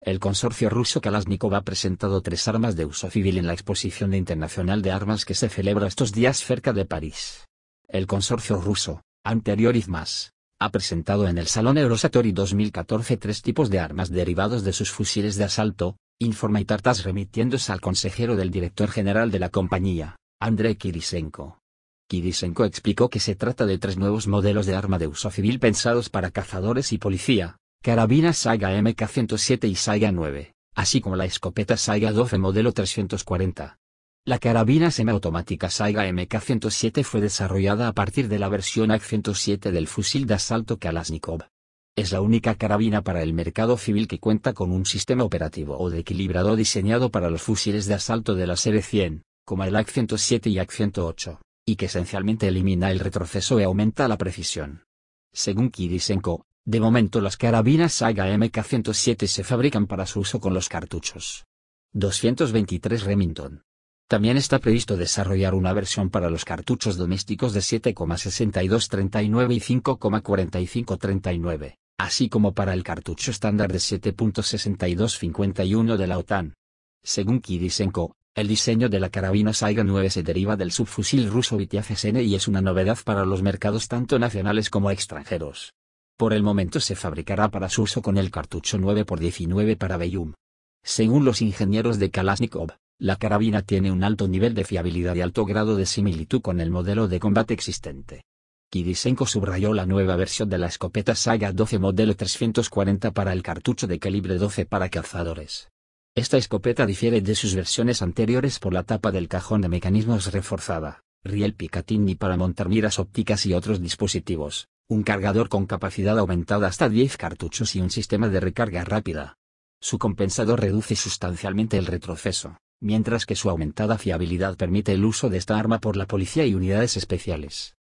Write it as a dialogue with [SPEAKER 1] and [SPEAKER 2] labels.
[SPEAKER 1] El consorcio ruso Kalashnikov ha presentado tres armas de uso civil en la Exposición Internacional de Armas que se celebra estos días cerca de París. El consorcio ruso, anterior más, ha presentado en el Salón Eurosatori 2014 tres tipos de armas derivados de sus fusiles de asalto, informa Itartas remitiéndose al consejero del director general de la compañía, Andrei Kirisenko. Kirisenko explicó que se trata de tres nuevos modelos de arma de uso civil pensados para cazadores y policía, Carabina Saiga MK107 y saiga 9, así como la escopeta saiga 12 modelo 340. La carabina semiautomática Saiga MK107 fue desarrollada a partir de la versión AK-107 del fusil de asalto Kalashnikov. Es la única carabina para el mercado civil que cuenta con un sistema operativo o de equilibrado diseñado para los fusiles de asalto de la serie 100, como el AK-107 y AK-108, y que esencialmente elimina el retroceso y aumenta la precisión. Según Kirisenko, de momento las carabinas Saga MK107 se fabrican para su uso con los cartuchos 223 Remington. También está previsto desarrollar una versión para los cartuchos domésticos de 7,6239 y 5,4539, así como para el cartucho estándar de 7,6251 de la OTAN. Según Kirisenko, el diseño de la carabina Saiga 9 se deriva del subfusil ruso SN y es una novedad para los mercados tanto nacionales como extranjeros. Por el momento se fabricará para su uso con el cartucho 9x19 para Bellum. Según los ingenieros de Kalashnikov, la carabina tiene un alto nivel de fiabilidad y alto grado de similitud con el modelo de combate existente. Kidisenko subrayó la nueva versión de la escopeta Saga 12 modelo 340 para el cartucho de calibre 12 para cazadores. Esta escopeta difiere de sus versiones anteriores por la tapa del cajón de mecanismos reforzada, riel picatinny para montar miras ópticas y otros dispositivos, un cargador con capacidad aumentada hasta 10 cartuchos y un sistema de recarga rápida. Su compensador reduce sustancialmente el retroceso, mientras que su aumentada fiabilidad permite el uso de esta arma por la policía y unidades especiales.